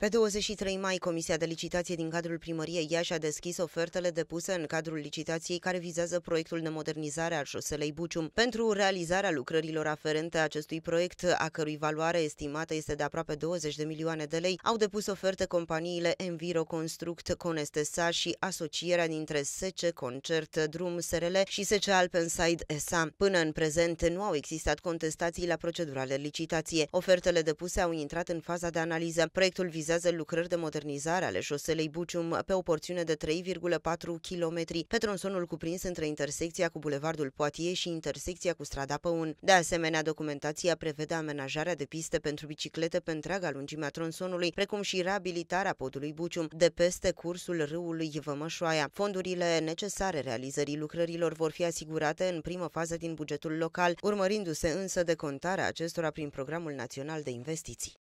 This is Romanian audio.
Pe 23 mai, Comisia de Licitație din cadrul primăriei Iași a deschis ofertele depuse în cadrul licitației care vizează proiectul de modernizare al șoselei Bucium. Pentru realizarea lucrărilor aferente acestui proiect, a cărui valoare estimată este de aproape 20 de milioane de lei, au depus oferte companiile Enviro Construct, Conestesa și asocierea dintre SC Concert, Drum SRL și SC Alpenside SA. Până în prezent, nu au existat contestații la procedura de licitație. Ofertele depuse au intrat în faza de analiză. Proiectul vizează realizează lucrări de modernizare ale șoselei Bucium pe o porțiune de 3,4 km pe tronsonul cuprins între intersecția cu Bulevardul Poitiers și intersecția cu strada Păun. De asemenea, documentația prevede amenajarea de piste pentru biciclete pe întreaga lungime a tronsonului, precum și reabilitarea podului Bucium de peste cursul râului Vămășoaia. Fondurile necesare realizării lucrărilor vor fi asigurate în primă fază din bugetul local, urmărindu-se însă decontarea acestora prin Programul Național de Investiții.